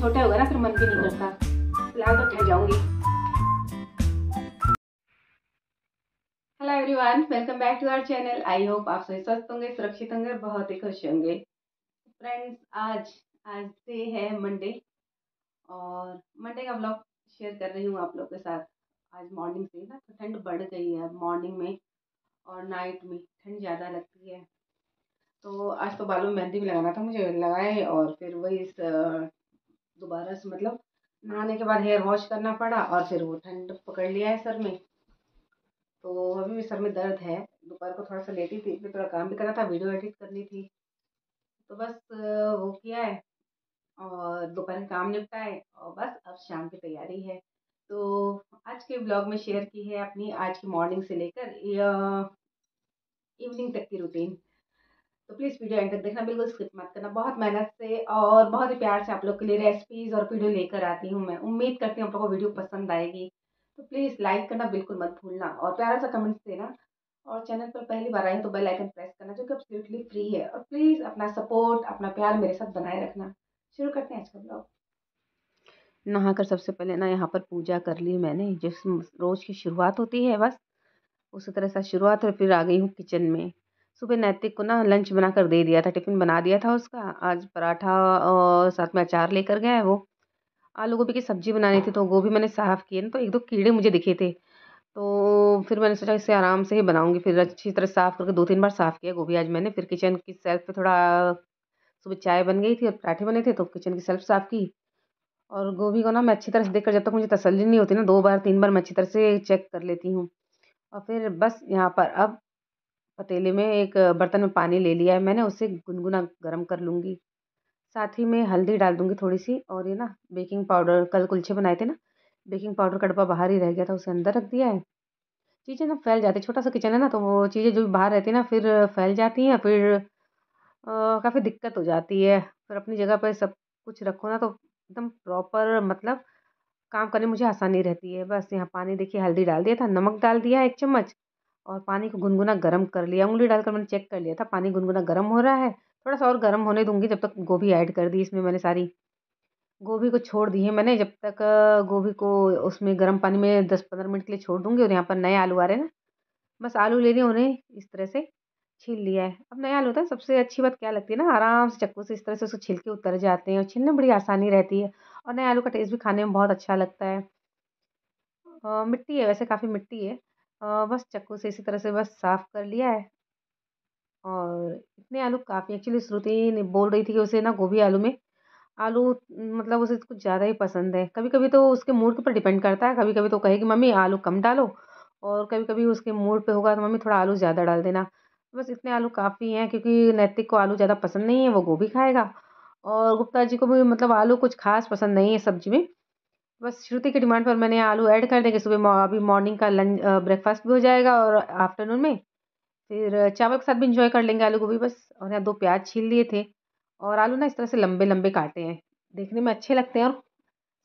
छोटा होगा ना फिर मन भी नहीं करता फिलहाल तो ठह जाऊंगी hello everyone welcome back to our channel I hope आप सभी स्वस्थ होंगे सुरक्षित होंगे बहुत ही खुश होंगे फ्रेंड्स आज आज से है मंडे और मंडे का ब्लॉग शेयर कर रही हूँ आप लोग के साथ आज मॉर्निंग से ना तो ठंड बढ़ गई है मॉर्निंग में और नाइट में ठंड ज़्यादा लगती है तो आज तो बालों में मेहंदी भी लगाना था मुझे लगाए और फिर वही इस दोबारा से मतलब नहाने के बाद हेयर वॉश करना पड़ा और फिर वो ठंड पकड़ लिया है सर में तो अभी भी सर में दर्द है दोपहर को थोड़ा सा लेटी थी फिर थोड़ा काम भी करना था वीडियो एडिट करनी थी तो बस वो किया है और दोपहर काम निपटाए और बस अब शाम की तैयारी है तो आज के ब्लॉग में शेयर की है अपनी आज की मॉर्निंग से लेकर इवनिंग तक की रूटीन तो प्लीज़ वीडियो एंड तक देखना बिल्कुल स्किप मत करना बहुत मेहनत से और बहुत ही प्यार से आप लोग के लिए रेसिपीज़ और वीडियो लेकर आती हूँ मैं उम्मीद करती हूँ आप लोगों को वीडियो पसंद आएगी तो प्लीज़ लाइक करना बिल्कुल मत भूलना और प्यारा सा कमेंट्स देना और चैनल पर पहली बार आए तो बेल आइकन प्रेस करना जो कि absolutely फ्री है और प्लीज़ अपना सपोर्ट अपना प्यार मेरे साथ बनाए रखना शुरू करते हैं आज का ब्लॉग नहा कर सबसे पहले ना यहाँ पर पूजा कर ली मैंने जिस रोज़ की शुरुआत होती है बस उसी तरह से शुरुआत और फिर आ गई हूँ किचन में सुबह नैतिक को ना लंच बना कर दे दिया था टिफ़िन बना दिया था उसका आज पराठा और साथ में अचार लेकर गया है वो आलू गोभी की सब्ज़ी बनानी थी तो गोभी मैंने साफ़ किए ना तो एक दो कीड़े मुझे दिखे थे तो फिर मैंने सोचा इसे आराम से ही बनाऊंगी फिर अच्छी तरह साफ़ करके दो तीन बार साफ़ किया गोभी आज मैंने फिर किचन की सेल्फ पर थोड़ा सुबह चाय बन गई थी और पराठे बने थे तो किचन की सेल्फ साफ़ की और गोभी को ना मैं अच्छी तरह से देख जब तक मुझे तसल्ली नहीं होती ना दो बार तीन बार मैं अच्छी तरह से चेक कर लेती हूँ और फिर बस यहाँ पर अब पतीले में एक बर्तन में पानी ले लिया है मैंने उसे गुनगुना गर्म कर लूँगी साथ ही मैं हल्दी डाल दूँगी थोड़ी सी और ये ना बेकिंग पाउडर कल कुल्छे बनाए थे ना बेकिंग पाउडर का डब्बा बाहर ही रह गया था उसे अंदर रख दिया है चीज़ें ना फैल जाती है छोटा सा किचन है ना तो वो चीज़ें जो बाहर रहती है ना फिर फैल जाती हैं फिर काफ़ी दिक्कत हो जाती है फिर अपनी जगह पर सब कुछ रखो ना तो एकदम प्रॉपर मतलब काम करने में मुझे आसानी रहती है बस यहाँ पानी देखिए हल्दी डाल दिया था नमक डाल दिया एक चम्मच और पानी को गुनगुना गर्म कर लिया उंगली डालकर मैंने चेक कर लिया था पानी गुनगुना गर्म हो रहा है थोड़ा सा और गर्म होने दूंगी जब तक गोभी ऐड कर दी इसमें मैंने सारी गोभी को छोड़ दी है मैंने जब तक गोभी को उसमें गर्म पानी में दस पंद्रह मिनट के लिए छोड़ दूंगी और यहाँ पर नए आलू आ रहे हैं ना बस आलू ले लिए उन्हें इस तरह से छील लिया है अब नया आलू था सबसे अच्छी बात क्या लगती है ना आराम से चक्कू से इस तरह से उसको के उतर जाते हैं और छीलने में बड़ी आसानी रहती है और नया आलू का टेस्ट भी खाने में बहुत अच्छा लगता है मिट्टी है वैसे काफ़ी मिट्टी है और बस चक्कू से इसी तरह से बस साफ़ कर लिया है और इतने आलू काफ़ी एक्चुअली श्रुति ने बोल रही थी कि उसे ना गोभी आलू में आलू मतलब उसे कुछ ज़्यादा ही पसंद है कभी कभी तो उसके मूड के ऊपर डिपेंड करता है कभी कभी तो कहेगी मम्मी आलू कम डालो और कभी कभी उसके मूड पे होगा तो मम्मी थोड़ा आलू ज़्यादा डाल देना बस इतने आलू काफ़ी हैं क्योंकि नैतिक को आलू ज़्यादा पसंद नहीं है वो गोभी खाएगा और गुप्ता जी को भी मतलब आलू कुछ खास पसंद नहीं है सब्जी में बस श्रुति की डिमांड पर मैंने आलू ऐड कर देंगे सुबह अभी मॉर्निंग का लंच ब्रेकफास्ट भी हो जाएगा और आफ्टरनून में फिर चावल के साथ भी इंजॉय कर लेंगे आलू गोभी बस और यहाँ दो प्याज छील लिए थे और आलू ना इस तरह से लंबे लंबे काटे हैं देखने में अच्छे लगते हैं और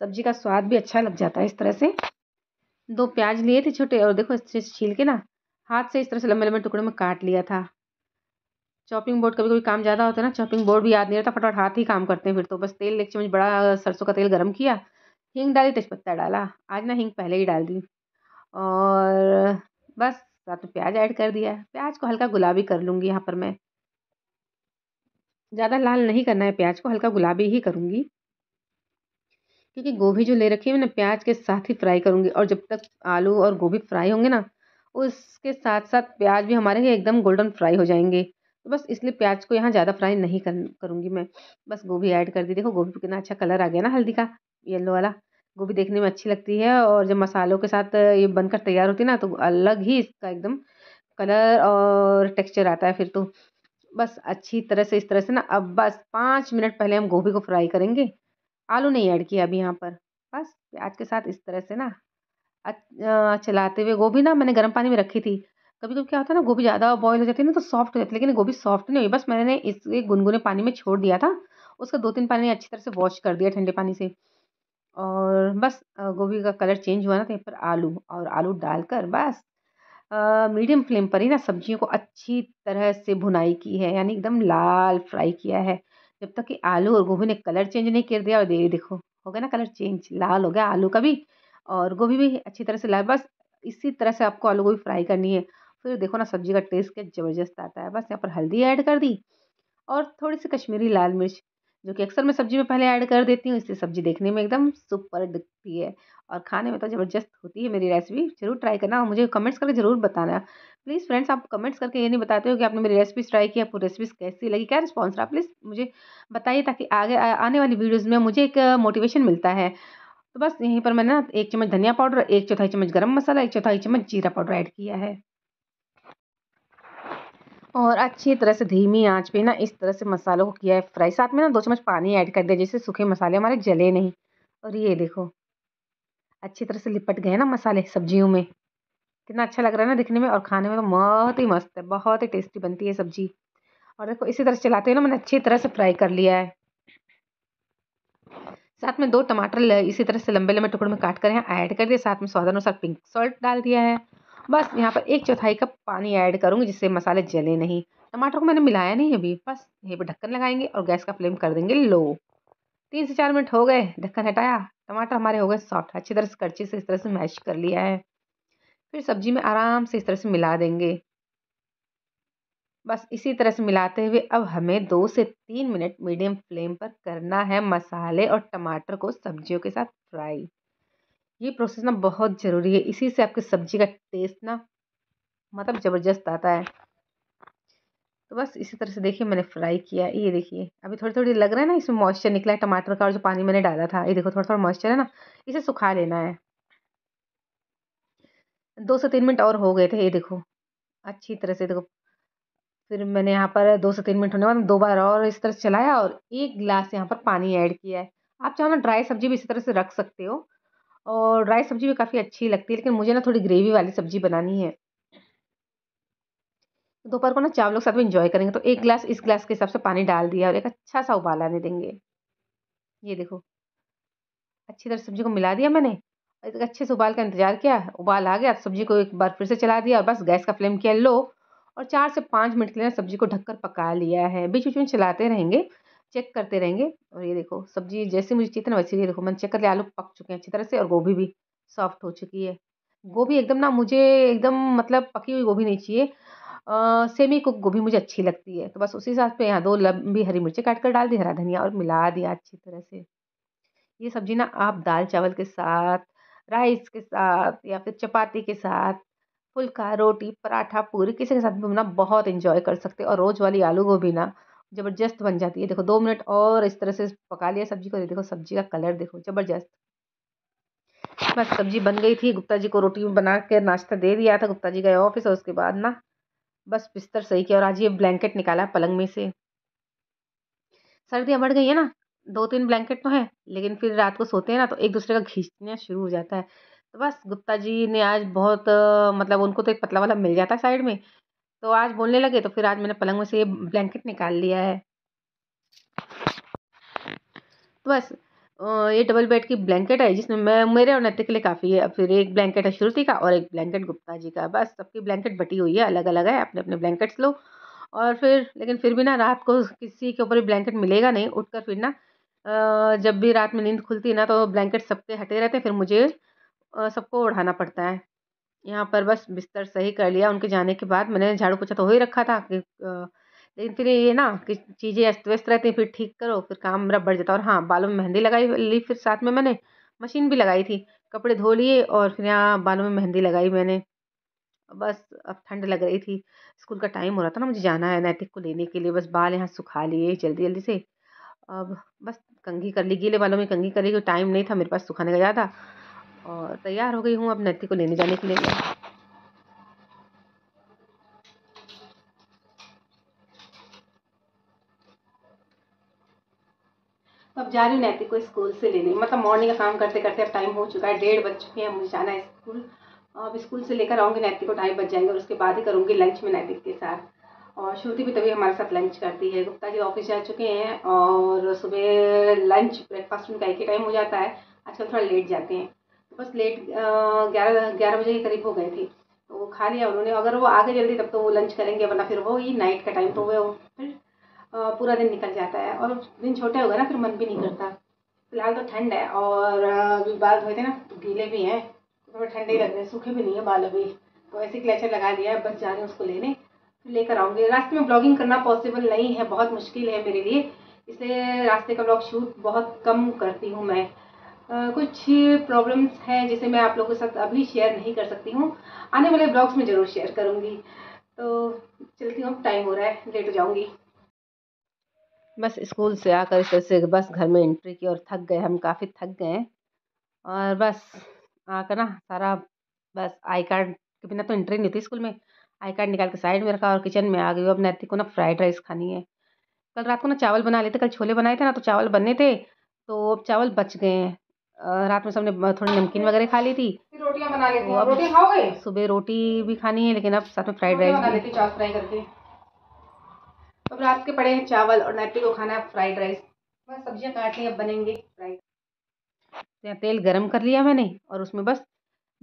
सब्जी का स्वाद भी अच्छा लग जाता है इस तरह से दो प्याज लिए थे छोटे और देखो इस छील के ना हाथ से इस तरह से लंबे लंबे टुकड़े में काट लिया था चॉपिंग बोर्ड कभी कभी काम ज़्यादा होता है ना चॉपिंग बोर्ड भी याद नहीं रहता फटाफट हाथ ही काम करते हैं फिर तो बस तेल एक चम्मच बड़ा सरसों का तेल गर्म किया हींग डाली तेजपत्ता डाला आज ना हींग पहले ही डाल दी और बस साथ में प्याज ऐड कर दिया प्याज को हल्का गुलाबी कर लूँगी यहाँ पर मैं ज़्यादा लाल नहीं करना है प्याज को हल्का गुलाबी ही करूँगी क्योंकि गोभी जो ले रखी है मैं ना प्याज के साथ ही फ्राई करूँगी और जब तक आलू और गोभी फ्राई होंगे ना उसके साथ साथ प्याज भी हमारे एकदम गोल्डन फ्राई हो जाएंगे तो बस इसलिए प्याज को यहाँ ज़्यादा फ्राई नहीं कर करूँगी मैं बस गोभी ऐड कर दी देखो गोभी कितना अच्छा कलर आ गया ना हल्दी का येलो वाला गोभी देखने में अच्छी लगती है और जब मसालों के साथ ये बनकर तैयार होती है ना तो अलग ही इसका एकदम कलर और टेक्सचर आता है फिर तो बस अच्छी तरह से इस तरह से ना अब बस पाँच मिनट पहले हम गोभी को फ्राई करेंगे आलू नहीं ऐड किया अभी यहाँ पर बस प्याज के साथ इस तरह से ना चलाते हुए गोभी ना मैंने गर्म पानी में रखी थी कभी कभी क्या होता है ना गोभी ज़्यादा बॉयल हो जाती है ना तो सॉफ्ट हो जाती है लेकिन गोभी सॉफ्ट नहीं हुई बस मैंने इसके गुनगुने पानी में छोड़ दिया था उसका दो तीन पानी अच्छी तरह से वॉश कर दिया ठंडे पानी से और बस गोभी का कलर चेंज हुआ ना तो यहाँ पर आलू और आलू डालकर बस मीडियम फ्लेम पर ही ना सब्जियों को अच्छी तरह से भुनाई की है यानी एकदम लाल फ्राई किया है जब तक कि आलू और गोभी ने कलर चेंज नहीं कर दिया और दे देखो हो गया ना कलर चेंज लाल हो गया आलू का भी और गोभी भी अच्छी तरह से लाल बस इसी तरह से आपको आलू गोभी फ्राई करनी है फिर देखो ना सब्जी का टेस्ट क्या ज़बरदस्त आता है बस यहाँ पर हल्दी ऐड कर दी और थोड़ी सी कश्मीरी लाल मिर्च जो कि अक्सर मैं सब्ज़ी में पहले ऐड कर देती हूँ इससे सब्ज़ी देखने में एकदम सुपर दिखती है और खाने में तो ज़बरदस्त होती है मेरी रेसिपी ज़रूर ट्राई करना और मुझे कमेंट्स करके ज़रूर बताना प्लीज़ फ्रेंड्स आप कमेंट्स करके ये नहीं बताते हो कि आपने मेरी रेसिपीज़ ट्राई की आपको रेसिपीज़ कैसी लगी क्या रिस्पॉन्स रहा प्लीज़ मुझे बताइए ताकि आगे आने वाली वीडियोज़ में मुझे एक मोटिवेशन मिलता है तो बस यहीं पर मैंने ना एक चम्मच धनिया पाउडर एक चौथाई चम्मच गर्म मसाला एक चौथाई चम्मच जीरा पाउडर ऐड किया है और अच्छी तरह से धीमी आंच पे ना इस तरह से मसालों को किया है फ्राई साथ में ना दो चम्मच पानी ऐड कर दिया जिससे सूखे मसाले हमारे जले नहीं और ये देखो अच्छी तरह से लिपट गए ना मसाले सब्जियों में कितना अच्छा लग रहा है ना दिखने में और खाने में तो बहुत ही मस्त है बहुत ही टेस्टी बनती है सब्जी और देखो इसी तरह से चलाते हुए ना मैंने अच्छी तरह से फ्राई कर लिया है साथ में दो टमाटर इसी तरह से लंबे लंबे टुकड़ों में काट कर यहाँ ऐड कर दिया साथ में स्वाद अनुसार पिंक सॉल्ट डाल दिया है बस यहाँ पर एक चौथाई कप पानी ऐड करूँगी जिससे मसाले जले नहीं टमाटर को मैंने मिलाया नहीं अभी बस यहीं पर ढक्कन लगाएंगे और गैस का फ्लेम कर देंगे लो तीन से चार मिनट हो गए ढक्कन हटाया टमाटर हमारे हो गए सॉफ्ट अच्छी तरह से करछी से इस तरह से मैश कर लिया है फिर सब्जी में आराम से इस तरह से मिला देंगे बस इसी तरह से मिलाते हुए अब हमें दो से तीन मिनट मीडियम फ्लेम पर करना है मसाले और टमाटर को सब्जियों के साथ फ्राई ये प्रोसेस ना बहुत ज़रूरी है इसी से आपकी सब्ज़ी का टेस्ट ना मतलब ज़बरदस्त आता है तो बस इसी तरह से देखिए मैंने फ्राई किया ये देखिए अभी थोड़ी थोड़ी लग रहा है ना इसमें मॉइस्चर निकला है टमाटर का और जो पानी मैंने डाला था ये देखो थोड़ा थोड़ा मॉइस्चर है ना इसे सुखा लेना है दो से तीन मिनट और हो गए थे ये देखो अच्छी तरह से देखो फिर मैंने यहाँ पर दो से तीन मिनट होने बाद दो बार और इस तरह से चलाया और एक गिलास यहाँ पर पानी ऐड किया है आप चाहो ना ड्राई सब्जी भी इसी तरह से रख सकते हो और ड्राई सब्जी भी काफ़ी अच्छी लगती है लेकिन मुझे ना थोड़ी ग्रेवी वाली सब्जी बनानी है दोपहर को ना चावल के साथ में इंजॉय करेंगे तो एक गिलास इस गिलास के हिसाब से पानी डाल दिया और एक अच्छा सा उबाल आने देंगे ये देखो अच्छी तरह सब्जी को मिला दिया मैंने एक अच्छे से उबाल का इंतजार किया उबाल आ गया सब्जी को एक बार फिर से चला दिया और बस गैस का फ्लेम किया लो और चार से पाँच मिनट के लिए सब्जी को ढककर पका लिया है बीच बीच में चलाते रहेंगे चेक करते रहेंगे और ये देखो सब्जी जैसे मुझे चाहिए ना वैसे ये देखो मैंने चेक कर लिया आलू पक चुके हैं अच्छी तरह से और गोभी भी सॉफ्ट हो चुकी है गोभी एकदम ना मुझे एकदम मतलब पकी हुई गोभी नहीं चाहिए सेमी कुक गोभी मुझे अच्छी लगती है तो बस उसी हिसाब से यहाँ दो लंबी हरी मिर्ची काट कर डाल दी हरा धनिया और मिला दिया अच्छी तरह से ये सब्जी ना आप दाल चावल के साथ राइस के साथ या फिर चपाती के साथ फुल्का रोटी पराठा पूरी किसी के साथ भी ना बहुत इंजॉय कर सकते और रोज़ वाली आलू गोभी ना ज़बरदस्त बन जाती है देखो दो मिनट और इस तरह से पका लिया सब्जी को देखो सब्जी का कलर देखो ज़बरदस्त बस सब्जी बन गई थी गुप्ता जी को रोटी बना कर नाश्ता दे दिया था गुप्ता जी गए ऑफिस और उसके बाद ना बस बिस्तर सही किया और आज ये ब्लैंकेट निकाला पलंग में से सर्दियाँ बढ़ गई है ना दो तीन ब्लैंकेट तो है लेकिन फिर रात को सोते हैं ना तो एक दूसरे का खींचना शुरू हो जाता है तो बस गुप्ता जी ने आज बहुत मतलब उनको तो एक पतला वाला मिल जाता है साइड में तो आज बोलने लगे तो फिर आज मैंने पलंग में से ये ब्लैंकेट निकाल लिया है तो बस ये डबल बेड की ब्लैंकेट है जिसमें मैं मेरे और नृत्य के लिए काफ़ी है फिर एक ब्लैंकेट है श्रुति का और एक ब्लैंकेट गुप्ता जी का बस सबकी ब्लैंकेट बटी हुई है अलग अलग है अपने अपने ब्लैंकेट्स लो और फिर लेकिन फिर भी ना रात को किसी के ऊपर ब्लैंकेट मिलेगा नहीं उठकर फिर ना जब भी रात में नींद खुलती है ना तो ब्लैंकेट सबके हटे रहते हैं फिर मुझे सबको ओढ़ाना पड़ता है यहाँ पर बस बिस्तर सही कर लिया उनके जाने के बाद मैंने झाड़ू पोछा तो हो ही रखा था लेकिन फिर ये ना कि चीज़ें अस्त व्यस्त रहती हैं फिर ठीक करो फिर काम मेरा बढ़ जाता और हाँ बालों में मेहंदी लगाई ली फिर साथ में मैंने मशीन भी लगाई थी कपड़े धो लिए और फिर यहाँ बालों में मेहंदी लगाई मैंने बस अब ठंड लग रही थी स्कूल का टाइम हो रहा था ना मुझे जाना है नैतिक को लेने के लिए बस बाल यहाँ सुखा लिए जल्दी जल्दी से अब बस कंघी कर ली गीले बालों में कंघी क्योंकि टाइम नहीं था मेरे पास सुखाने का ज़्यादा और तैयार हो गई हूँ अब नैती को लेने जाने के लिए अब जा रही हूँ को स्कूल से लेने मतलब मॉर्निंग का काम करते करते अब टाइम हो चुका है डेढ़ बज चुके हैं मुझे जाना है स्कूल अब स्कूल से लेकर आऊँगी नैतिक को ढाई बज जाएंगे और उसके बाद ही करूँगी लंच में नैतिक के साथ और श्रुति भी तभी हमारे साथ लंच करती है गुप्ता जी ऑफिस जा चुके हैं और सुबह लंच ब्रेकफास्ट उनका एक ही टाइम हो जाता है आजकल थोड़ा लेट जाते हैं बस लेट ग्यारह ग्यारह बजे के करीब हो गए थे तो वो खा लिया उन्होंने अगर वो आगे जल्दी तब तो वो लंच करेंगे वरना फिर वो ही नाइट का टाइम तो वो फिर पूरा दिन निकल जाता है और दिन छोटे हो गए ना फिर मन भी नहीं करता फिलहाल तो ठंड है और अभी बाल धोए थे ना तो गीले भी हैं थोड़े तो ठंडे लग रहे हैं सूखे भी नहीं है बाल अभी तो ऐसे क्लेचर लगा दिया है बस जा रहे हैं उसको लेने फिर लेकर आऊँगी रास्ते में ब्लॉगिंग करना पॉसिबल नहीं है बहुत मुश्किल है मेरे लिए इसलिए रास्ते का ब्लॉग शूट बहुत कम करती हूँ मैं कुछ प्रॉब्लम्स हैं जिसे मैं आप लोगों के साथ अभी शेयर नहीं कर सकती हूँ आने वाले ब्लॉग्स में ज़रूर शेयर करूँगी तो चलती हूँ टाइम हो रहा है लेट हो जाऊँगी बस स्कूल से आकर इस से बस घर में एंट्री की और थक गए हम काफ़ी थक गए और बस आकर ना सारा बस आई कार्ड के बिना तो एंट्री नहीं थी स्कूल में आई कार्ड निकाल के साइड में रखा और किचन में आ गई अब नैतिक को ना फ्राइड राइस खानी है कल रात को ना चावल बना लेते कल छोले बनाए थे ना तो चावल बने थे तो अब चावल बच गए हैं रात में सबने थोड़ी नमकीन वगैरह खा ली थी रोटियां बना लेती रोटी खाओगे सुबह रोटी भी खानी है लेकिन अब साथ में फ्राइड राइस बना लेती चावल फ्राई करके अब रात के पड़े हैं चावल और नाटी को खाना है फ्राइड राइस बस सब्जियां काट ली अब बनेंगे फ्राइड यहाँ तेल गरम कर लिया मैंने और उसमें बस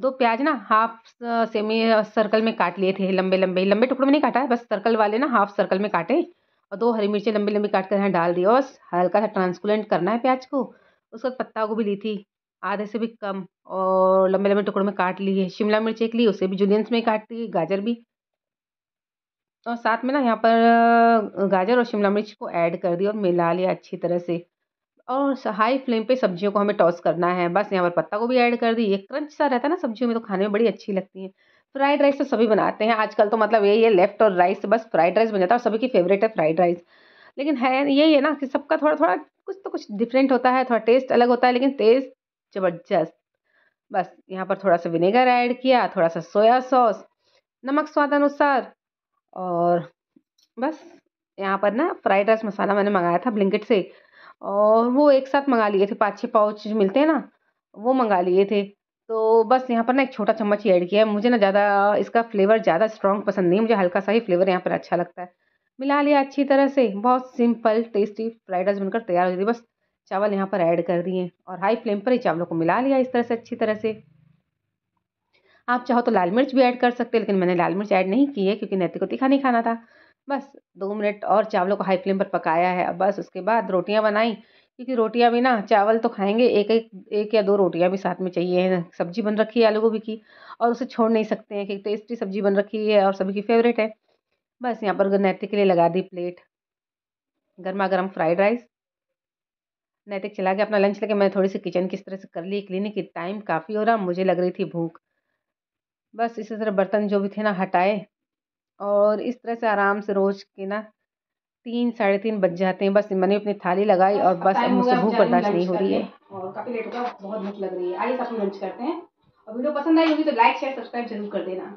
दो प्याज ना हाफ सेमी सर्कल में काट लिए थे लंबे लंबे लंबे टुकड़ों में नहीं काटा है बस सर्कल वाले ना हाफ सर्कल में काटे और दो हरी मिर्चें लंबी लंबी काट कर यहाँ डाल दिए बस हल्का सा ट्रांसकुलेंट करना है प्याज को उसके बाद पत्ता गोभी ली थी आधे से भी कम और लंबे लंबे टुकड़ों में काट लिए शिमला मिर्च एक ली उसे भी जुलियंस में काट ली गाजर भी और साथ में ना यहाँ पर गाजर और शिमला मिर्च को ऐड कर दिया और मिला लिया अच्छी तरह से और हाई फ्लेम पे सब्जियों को हमें टॉस करना है बस यहाँ पर पत्ता को भी ऐड कर दी ये क्रंच सा रहता है ना सब्जियों में तो खाने में बड़ी अच्छी लगती है फ्राइड राइस तो सभी बनाते हैं आजकल तो मतलब यही है लेफ्ट और राइस से बस फ्राइड राइस बन जाता है और सभी की फेवरेट है फ्राइड राइस लेकिन है यही है ना कि सबका थोड़ा थोड़ा कुछ तो कुछ डिफरेंट होता है थोड़ा टेस्ट अलग होता है लेकिन टेस्ट ज़बरदस्त बस यहाँ पर थोड़ा सा विनेगर ऐड किया थोड़ा सा सोया सॉस नमक स्वाद अनुसार और बस यहाँ पर ना फ्राइड राइस मसाला मैंने मंगाया था ब्लिंकेट से और वो एक साथ मंगा लिए थे पाँच छः पाउच मिलते हैं ना वो मंगा लिए थे तो बस यहाँ पर ना एक छोटा चम्मच ही ऐड किया है मुझे ना ज़्यादा इसका फ्लेवर ज़्यादा स्ट्रॉन्ग पसंद नहीं मुझे हल्का सा ही फ्लेवर यहाँ पर अच्छा लगता है मिला लिया अच्छी तरह से बहुत सिंपल टेस्टी फ्राइड राइस बनकर तैयार हो जाती है बस चावल यहाँ पर ऐड कर दिए और हाई फ्लेम पर ही चावलों को मिला लिया इस तरह से अच्छी तरह से आप चाहो तो लाल मिर्च भी ऐड कर सकते हैं लेकिन मैंने लाल मिर्च ऐड नहीं की है क्योंकि नैतिक को तीखा नहीं खाना था बस दो मिनट और चावलों को हाई फ्लेम पर पकाया है अब बस उसके बाद रोटियाँ बनाई क्योंकि रोटियाँ भी ना चावल तो खाएंगे एक एक एक या दो रोटियाँ भी साथ में चाहिए सब्जी बन रखी है आलू गोभी की और उसे छोड़ नहीं सकते हैं कि टेस्टी सब्जी बन रखी है और सभी की फेवरेट है बस यहाँ पर नैतिक के लिए लगा दी प्लेट गर्मा गर्म फ्राइड राइस नैतिक चला गया अपना लंच लेके मैं थोड़ी सी किचन किस तरह से कर ली क्लिनिक की टाइम काफ़ी हो रहा मुझे लग रही थी भूख बस इसी तरह बर्तन जो भी थे ना हटाए और इस तरह से आराम से रोज़ के ना तीन साढ़े तीन बज जाते हैं बस मैंने अपनी थाली लगाई और बस मुझसे भूख बर्दाश्त नहीं हो रही है और काफ़ी लेट होगा बहुत भूख लग रही है आइए सब लंच करते हैं और वीडियो पसंद आई होगी तो लाइक शेयर सब्सक्राइब जरूर कर देना